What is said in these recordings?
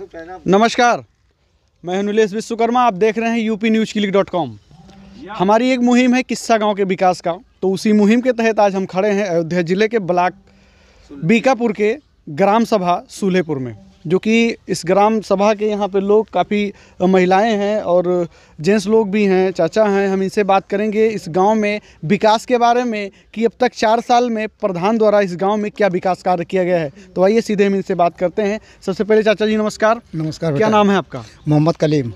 नमस्कार मैं हूं विश्वकर्मा आप देख रहे हैं UP news click dot com हमारी एक मुहिम है किस्सा गांव के विकास का तो उसी मुहिम के तहत आज हम खड़े हैं अयोध्या ज़िले के ब्लॉक बीकापुर के ग्राम सभा सूल्हेपुर में जो कि इस ग्राम सभा के यहाँ पे लोग काफ़ी महिलाएं हैं और जेंट्स लोग भी हैं चाचा हैं हम इनसे बात करेंगे इस गांव में विकास के बारे में कि अब तक चार साल में प्रधान द्वारा इस गांव में क्या विकास कार्य किया गया है तो आइए सीधे हम इनसे बात करते हैं सबसे पहले चाचा जी नमस्कार नमस्कार क्या नाम है आपका मोहम्मद कलीम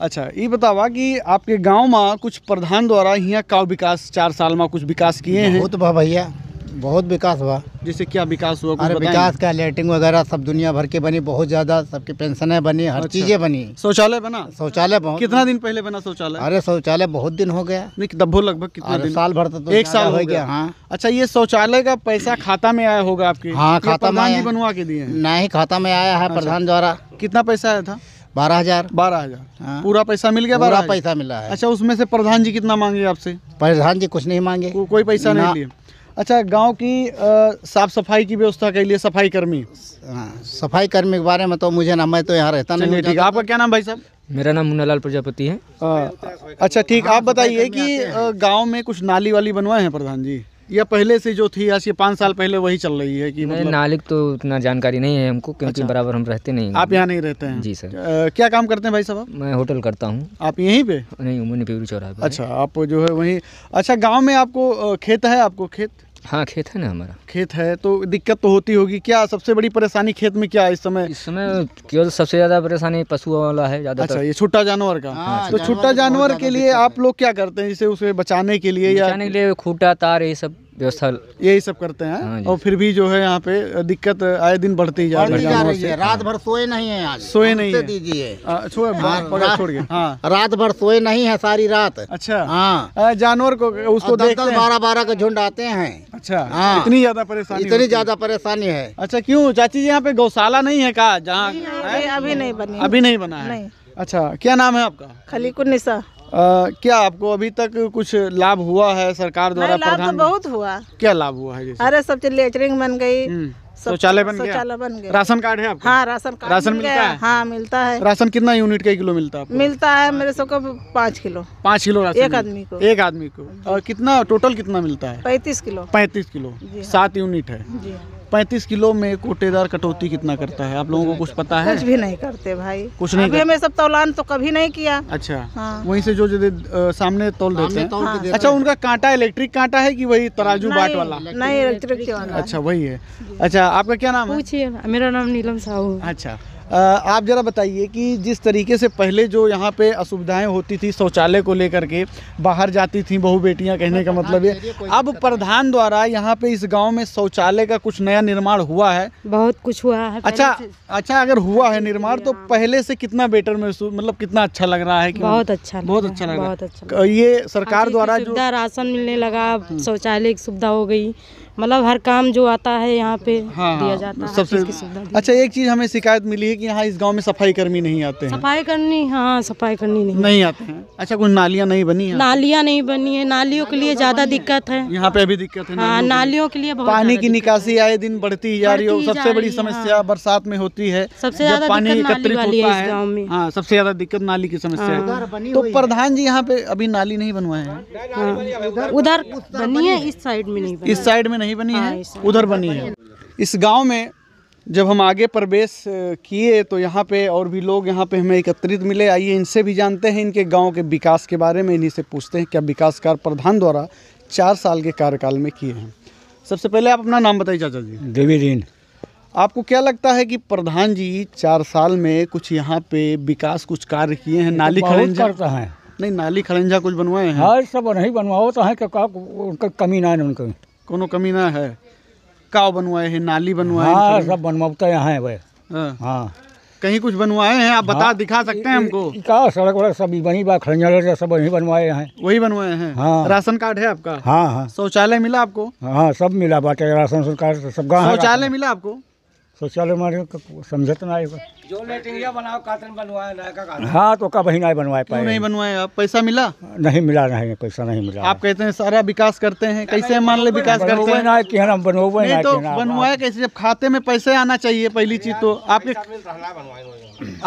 अच्छा ये बतावा कि आपके गाँव में कुछ प्रधान द्वारा यहाँ का विकास चार साल में कुछ विकास किए हैं बहुत भैया बहुत विकास हुआ जैसे क्या विकास हुआ अरे विकास का लेटरिन वगैरह सब दुनिया भर के बनी बहुत ज्यादा सबके पेंशनें बनी हर अच्छा। चीजें बनी शौचालय बना शौचालय बहुत कितना दिन पहले बना शौचालय अरे शौचालय बहुत दिन हो गया नहीं दब्बो लगभग कितना दिन साल भर तो, तो एक साल हो गया हाँ अच्छा ये शौचालय का पैसा खाता में आया होगा आपके हाँ खाता में बनवा के दिए ना ही खाता में आया है अच्छा। प्रधान द्वारा कितना पैसा आया था बारह हजार बारह हजार हाँ। पूरा पैसा मिल गया बारह पैसा मिला है अच्छा उसमें से प्रधान जी कितना मांगे आपसे प्रधान जी कुछ नहीं मांगे को, कोई पैसा नहीं लिए अच्छा गांव की साफ़ सफाई की व्यवस्था के लिए सफाई कर्मी हाँ, सफाई कर्मी के बारे में तो मुझे ना मैं तो यहाँ रहता नहीं ठीक है आपका क्या नाम भाई साहब मेरा नाम मुन्नालाल प्रजापति है अच्छा ठीक हाँ, आप बताइए कि गांव में कुछ नाली वाली बनवाए हैं प्रधान जी या पहले से जो थी आज ये पाँच साल पहले वही चल रही है कि मतलब नालिक तो उतना जानकारी नहीं है हमको क्योंकि अच्छा। बराबर हम रहते नहीं आप यहाँ नहीं रहते हैं जी सर आ, क्या काम करते हैं भाई साहब मैं होटल करता हूँ आप यहीं पे नहीं उमन पेरू चौराहे अच्छा आप जो है वहीं अच्छा गाँव में आपको खेत है आपको खेत हाँ खेत है ना हमारा खेत है तो दिक्कत तो होती होगी क्या सबसे बड़ी परेशानी खेत में क्या है इस समय इस समय केवल तो सबसे ज़्यादा परेशानी पशु वाला है ज़्यादा अच्छा ये छुट्टा जानवर का हाँ, तो छुट्टा तो जानवर के लिए आप लोग क्या करते हैं जिसे उसे बचाने के लिए बचाने के लिए खूटा तार ये सब व्यवस्था यही सब करते हैं हाँ और फिर भी जो है यहाँ पे दिक्कत आए दिन बढ़ती जा रही है रात भर सोए नहीं है आज सोए नहीं दीजिए हाँ, हाँ। रात भर सोए नहीं है सारी रात अच्छा हाँ जानवर को उसको बारह बारह का झुंड आते हैं अच्छा हाँ। इतनी ज्यादा परेशानी इतनी ज्यादा परेशानी है अच्छा क्यूँ चाची जी यहाँ पे गौशाला नहीं है कहा जहाँ अभी नहीं बनी अभी नहीं बना अच्छा क्या नाम है आपका खलीकुल आ, क्या आपको अभी तक कुछ लाभ हुआ है सरकार द्वारा लाभ तो बहुत हुआ क्या लाभ हुआ है जैसे? अरे सब चीज लेटरिंग बन गई हम्म। शौचालय बन शौचालय बन गया राशन कार्ड है आपका हाँ राशन कार्ड राशन मिल मिलता है हाँ मिलता है राशन कितना यूनिट का किलो मिलता है मिलता है मेरे सबको पाँच किलो पाँच किलो राशन एक आदमी को एक आदमी को और कितना टोटल कितना मिलता है पैंतीस किलो पैंतीस किलो सात यूनिट है पैंतीस किलो में कोटेदार कटौती कितना करता है आप लोगों को कुछ पता है कुछ भी नहीं करते भाई कुछ नहीं अभी हमें सब तौलान तो कभी नहीं किया अच्छा हाँ। वहीं से जो आ, सामने तौल देते हैं हाँ। दे अच्छा उनका कांटा इलेक्ट्रिक कांटा है कि वही तराजू बाट वाला नहीं इलेक्ट्रिक अच्छा वही है अच्छा आपका क्या नाम है मेरा नाम नीलम साहू अच्छा आप ज़रा बताइए कि जिस तरीके से पहले जो यहाँ पे असुविधाएं होती थी शौचालय को लेकर के बाहर जाती थी बहु बेटियाँ कहने का मतलब ये अब प्रधान द्वारा यहाँ पे इस गांव में शौचालय का कुछ नया निर्माण हुआ है बहुत कुछ हुआ है अच्छा अच्छा अगर हुआ है निर्माण तो पहले से कितना बेटर महसूस मतलब कितना अच्छा लग रहा है कि बहुत मतलब अच्छा, अच्छा बहुत अच्छा लग रहा है ये सरकार हाँ द्वारा राशन मिलने लगा हम्म। शौचालय की सुविधा हो गयी मतलब हर काम जो आता है यहाँ पे हाँ, दिया हाँ। जाता है सबसे अच्छा एक चीज हमें शिकायत मिली है कि यहाँ इस गांव में सफाई कर्मी नहीं आते हैं सफाई करनी हाँ सफाई करनी नहीं नहीं आते हैं अच्छा कोई नालियाँ नहीं बनी है नालियाँ नहीं बनी है नालियों के लिए ज्यादा दिक्कत है यहाँ पे अभी दिक्कत है हाँ नालियों के लिए पानी की निकासी आए दिन बढ़ती जा रही हो सबसे बड़ी समस्या हाँ। बरसात में होती है सबसे ज्यादा पानी एकत्रित होता है हाँ सबसे ज्यादा दिक्कत नाली की समस्या है हाँ। तो प्रधान जी यहाँ पे अभी नाली नहीं बनवाए हैं उधर बनी है इस साइड में नहीं इस साइड में नहीं नहीं हाँ, बनी है उधर बनी है इस गांव में जब हम आगे प्रवेश किए तो यहाँ पे और भी लोग यहाँ पे हमें एकत्रित मिले आइए इनसे भी जानते हैं इनके गांव के विकास के बारे में इन्हीं से पूछते हैं क्या विकास कार्य प्रधान द्वारा चार साल के कार्यकाल में किए हैं सबसे पहले आप अपना नाम बताइए चाचा जी देवी आपको क्या लगता है कि प्रधान जी चार साल में कुछ यहाँ पे विकास कुछ कार्य किए हैं तो नाली खरंजा हैं नहीं नाली खड़ंजा कुछ बनवाए हैं हाँ सब नहीं बनवाओ तो है उनका कमी ना है कोनो कमी ना है काव बनवाए हैं नाली बनवाए हाँ सब बनवाता यहाँ है भाई हाँ।, हाँ कहीं कुछ बनवाए हैं आप बता हाँ, दिखा सकते हैं हमको का सड़क वड़क सब वहीं बा खंजर सब वहीं बनवाए हैं वही बनवाए हैं हाँ राशन कार्ड है आपका हाँ हाँ शौचालय मिला आपको हाँ सब मिला बाटे राशन कार्ड सब शौचालय मिला आपको शौचालय हमारे समझत ना आएगा जो लेटिंगिया बनाओ कातन बनवाया नया का हाँ तो कब ही नहीं बनवाए पाए नहीं बनवाया पैसा मिला नहीं मिला नहीं पैसा नहीं मिला आप कहते हैं सारा विकास करते हैं कैसे मान ले विकास करते हैं ना कि हम बनवाए नहीं तो बनवाए कैसे जब खाते में पैसे आना चाहिए पहली चीज तो आपके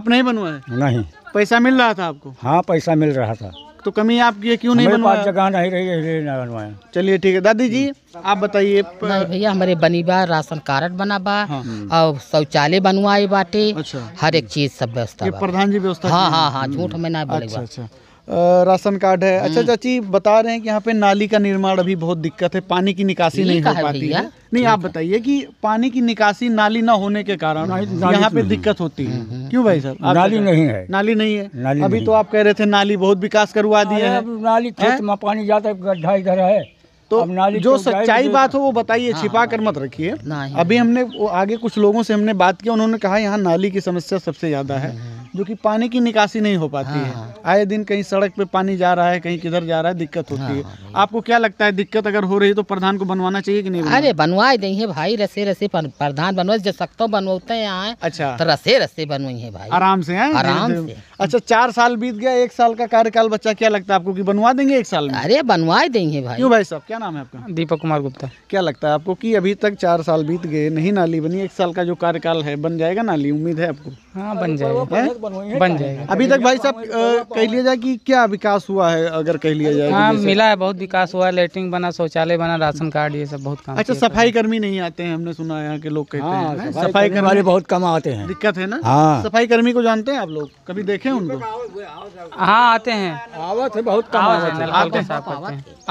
आप नहीं बनवाए नहीं पैसा मिल रहा था आपको हाँ पैसा मिल रहा था तो कमी आप ये क्यों नहीं बनवा जगह नहीं रही चलिए ठीक है दादी जी आप बताइए भैया हमारे बनी बा राशन कार्ड बना बा हाँ। हम्म। और शौचालय बनवाए बाटे अच्छा। हर एक चीज सब व्यवस्था प्रधान जी व्यवस्था हाँ हाँ हाँ झूठ हमें हम्म। ना बोले अच्छा, अच्छा। राशन कार्ड है अच्छा हम्म। चाची बता रहे हैं कि यहाँ पे नाली का निर्माण अभी बहुत दिक्कत है पानी की निकासी नहीं हो पाती है नहीं आप बताइए कि पानी की निकासी नाली ना होने के कारण यहाँ पे तो- दिक्कत होती है हम्म, हम्म। क्यों भाई साहब नाली नहीं है नाली नहीं है नाली अभी तो आप कह रहे थे नाली बहुत विकास करवा दिया है नाली पानी जाता है इधर है तो जो तो तो सच्चाई बात हो वो बताइए हाँ, छिपा हाँ। कर मत रखिए अभी हमने आगे कुछ लोगों से हमने बात की उन्होंने कहा यहाँ नाली की समस्या सबसे ज़्यादा है जो कि पानी की निकासी नहीं हो पाती हाँ। है हाँ। आए दिन कहीं सड़क पे पानी जा रहा है कहीं किधर जा रहा है दिक्कत होती हाँ, है हाँ, हाँ। आपको क्या लगता है दिक्कत अगर हो रही है तो प्रधान को बनवाना चाहिए कि नहीं अरे बनवा है भाई रसे रसे प्रधान बनवा जब सकता तो बनवाते हैं यहाँ अच्छा तो रसे रसे बनवाई है भाई आराम से है आराम से अच्छा चार साल बीत गया एक साल का कार्यकाल बच्चा क्या लगता है आपको की बनवा देंगे एक साल में अरे बनवा देंगे भाई क्यों भाई साहब क्या नाम है आपका दीपक कुमार गुप्ता क्या लगता है आपको की अभी तक चार साल बीत गए नहीं नाली बनी एक साल का जो कार्यकाल है बन जाएगा नाली उम्मीद है आपको हाँ बन जाएगा बन जाएगा अभी तक भाई साहब तो कह लिया जाए कि क्या विकास हुआ है अगर कह लिया जाए हाँ मिला है बहुत विकास हुआ है लेटरिन बना शौचालय बना राशन कार्ड ये सब बहुत काम अच्छा सफाई कर्मी नहीं आते हैं हमने सुना यहाँ के लोग कहते हाँ, हैं सफाई कर्मी बहुत कम आते हैं दिक्कत है ना हाँ सफाई कर्मी को जानते हैं आप लोग कभी देखे उनको हाँ आते हैं आवत है बहुत कम आते हैं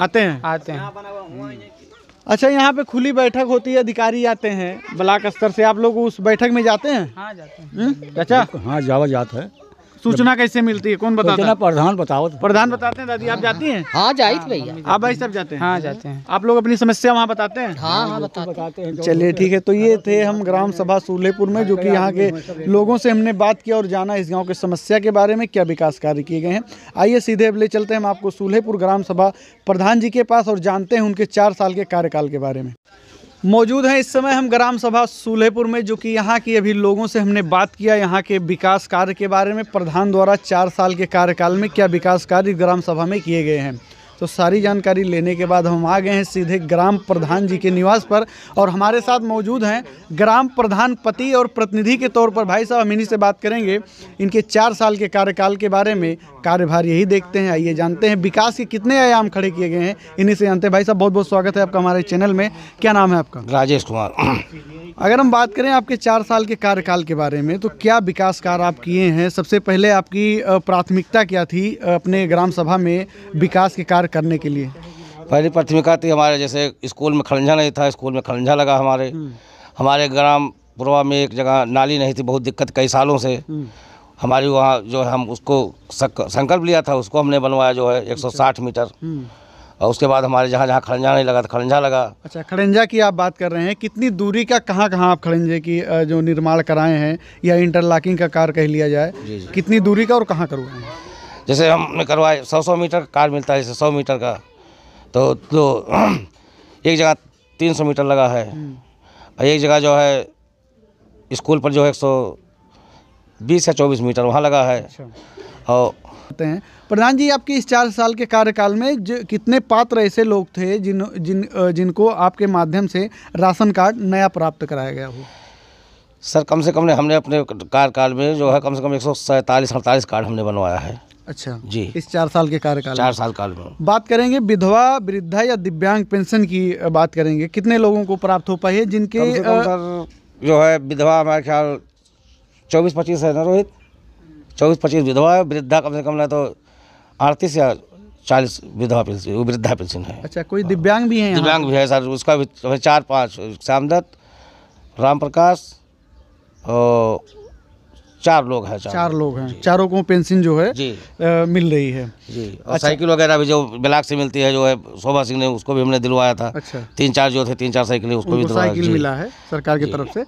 आते हैं आते हैं अच्छा यहाँ पे खुली बैठक होती है अधिकारी आते हैं ब्लॉक स्तर से आप लोग उस बैठक में जाते हैं हाँ जाते हैं हम्म? चाचा अच्छा। हाँ जावा जाता है सूचना कैसे मिलती है कौन बताता है प्रधान बताओ प्रधान बताते हैं दादी आप जाती हैं हाँ जाए भैया आप भाई सब जाते हैं हाँ जाते हैं आप लोग अपनी समस्या वहाँ हाँ, हाँ, बताते हैं चलिए ठीक है तो ये थे हम ग्राम सभा सूलेपुर में जो कि यहाँ के लोगों से हमने बात किया और जाना इस गाँव के समस्या के बारे में क्या विकास कार्य किए गए हैं आइए सीधे अब ले चलते हैं हम आपको सूलेपुर ग्राम सभा प्रधान जी के पास और जानते हैं उनके चार साल के कार्यकाल के बारे में मौजूद हैं इस समय हम ग्राम सभा सूल्हेपुर में जो कि यहाँ की अभी लोगों से हमने बात किया यहाँ के विकास कार्य के बारे में प्रधान द्वारा चार साल के कार्यकाल में क्या विकास कार्य ग्राम सभा में किए गए हैं तो सारी जानकारी लेने के बाद हम आ गए हैं सीधे ग्राम प्रधान जी के निवास पर और हमारे साथ मौजूद हैं ग्राम प्रधान पति और प्रतिनिधि के तौर पर भाई साहब हम इन्हीं से बात करेंगे इनके चार साल के कार्यकाल के बारे में कार्यभार यही देखते हैं आइए जानते हैं विकास के कितने आयाम खड़े किए गए हैं इन्हीं से जानते हैं भाई साहब बहुत बहुत स्वागत है आपका हमारे चैनल में क्या नाम है आपका राजेश कुमार अगर हम बात करें आपके चार साल के कार्यकाल के बारे में तो क्या विकास कार्य आप किए हैं सबसे पहले आपकी प्राथमिकता क्या थी अपने ग्राम सभा में विकास के कार्य कार्य करने के लिए पहली प्राथमिकता थी हमारे जैसे स्कूल में खलंझा नहीं था स्कूल में खलंझा लगा हमारे हम्म। हमारे ग्राम पुरवा में एक जगह नाली नहीं थी बहुत दिक्कत कई सालों से हम्म। हमारी वहाँ जो है हम उसको संकल्प लिया था उसको हमने बनवाया जो है 160 अच्छा। मीटर हम्म। और उसके बाद हमारे जहाँ जहाँ खड़ंजा नहीं लगा था खड़ंजा लगा अच्छा खड़ंजा की आप बात कर रहे हैं कितनी दूरी का कहाँ कहाँ आप खड़ंजे की जो निर्माण कराए हैं या इंटरलॉकिंग का कार्य कह लिया जाए कितनी दूरी का और कहाँ करवाए हैं जैसे हमने करवाए सौ सौ मीटर का कार्ड मिलता है जैसे सौ मीटर का तो तो एक जगह तीन सौ मीटर लगा है और हम्म। एक जगह जो है स्कूल पर जो है एक सौ बीस या चौबीस मीटर वहाँ लगा है अच्छा। और हैं प्रधान जी आपके इस चार साल के कार्यकाल में जो कितने पात्र ऐसे लोग थे जिन जिन जिनको आपके माध्यम से राशन कार्ड नया प्राप्त कराया गया हो सर कम से कम ने हमने अपने कार्यकाल में जो है कम से कम एक सौ सैंतालीस अड़तालीस कार्ड हमने बनवाया है अच्छा जी इस चार साल के कार्यकाल चार साल काल में बात करेंगे विधवा वृद्धा या दिव्यांग पेंशन की बात करेंगे कितने लोगों को प्राप्त हो पाई है जिनके सर जो है विधवा हमारे ख्याल चौबीस पच्चीस है ना रोहित चौबीस पच्चीस विधवा है वृद्धा कम से कम ना तो अड़तीस या चालीस विधवा पेंशन वृद्धा पेंशन है अच्छा कोई दिव्यांग भी है दिव्यांग भी है सर उसका भी तो चार पाँच श्यामदत्त राम प्रकाश और चार लोग हैं चार, लोग हैं चारों को पेंशन जो है जी आ, मिल रही है जी और अच्छा। साइकिल वगैरह भी जो ब्लैक से मिलती है जो है शोभा सिंह ने उसको भी हमने दिलवाया था अच्छा तीन चार जो थे तीन चार साइकिल उसको भी साइकिल मिला है सरकार की तरफ से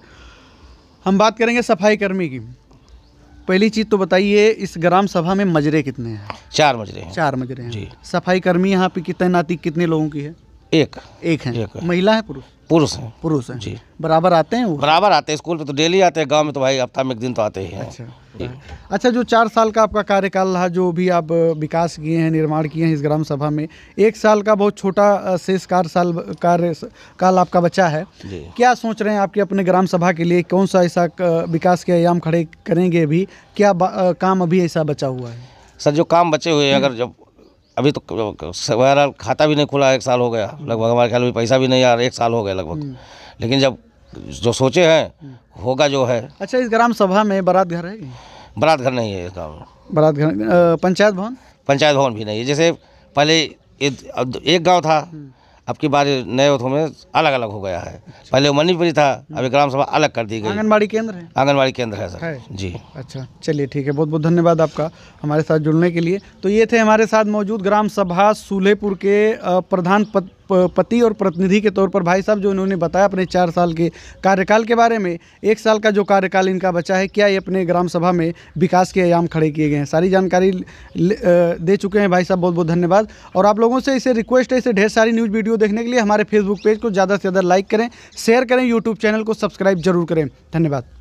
हम बात करेंगे सफाई कर्मी की पहली चीज़ तो बताइए इस ग्राम सभा में मजरे कितने हैं चार मजरे हैं चार मजरे हैं जी सफाई कर्मी यहाँ पे की तैनाती कितने लोगों की है एक एक है महिला है पुरुष पुरुष हैं पुरुष हैं जी बराबर आते हैं वो बराबर आते हैं स्कूल पे तो डेली आते हैं गांव में तो भाई हफ्ता में एक दिन तो आते ही हैं अच्छा हाँ। अच्छा जो चार साल का आपका कार्यकाल रहा जो भी आप विकास किए हैं निर्माण किए हैं इस ग्राम सभा में एक साल का बहुत छोटा शेष कार्य साल कार्य काल आपका बचा है क्या सोच रहे हैं आपके अपने ग्राम सभा के लिए कौन सा ऐसा विकास के आयाम खड़े करेंगे अभी क्या काम अभी ऐसा बचा हुआ है सर जो काम बचे हुए हैं अगर जब अभी तो बहरहाल खाता भी नहीं खुला एक साल हो गया हम्म। लगभग हमारे ख्याल में पैसा भी नहीं आ रहा एक साल हो गया लगभग हम्म। लेकिन जब जो सोचे हैं हम्म। होगा जो है अच्छा इस ग्राम सभा में बारात घर है बारात घर नहीं है इस गाँव में बारात घर पंचायत भवन पंचायत भवन भी नहीं है जैसे पहले एक गाँव था अब की बार नए उथों में अलग अलग हो गया है अच्छा। पहले मणिपुरी था अभी ग्राम सभा अलग कर दी गई आंगनबाड़ी केंद्र है आंगनबाड़ी केंद्र है सर है। जी अच्छा चलिए ठीक है बहुत बहुत धन्यवाद आपका हमारे साथ जुड़ने के लिए तो ये थे हमारे साथ मौजूद ग्राम सभा सूल्हेपुर के प्रधान पति और प्रतिनिधि के तौर पर भाई साहब जो इन्होंने बताया अपने चार साल के कार्यकाल के बारे में एक साल का जो कार्यकाल इनका बचा है क्या ये अपने ग्राम सभा में विकास के आयाम खड़े किए गए हैं सारी जानकारी दे चुके हैं भाई साहब बहुत बहुत धन्यवाद और आप लोगों से इसे रिक्वेस्ट है इसे ढेर सारी न्यूज़ वीडियो देखने के लिए हमारे फेसबुक पेज को ज़्यादा से ज़्यादा लाइक करें शेयर करें यूट्यूब चैनल को सब्सक्राइब जरूर करें धन्यवाद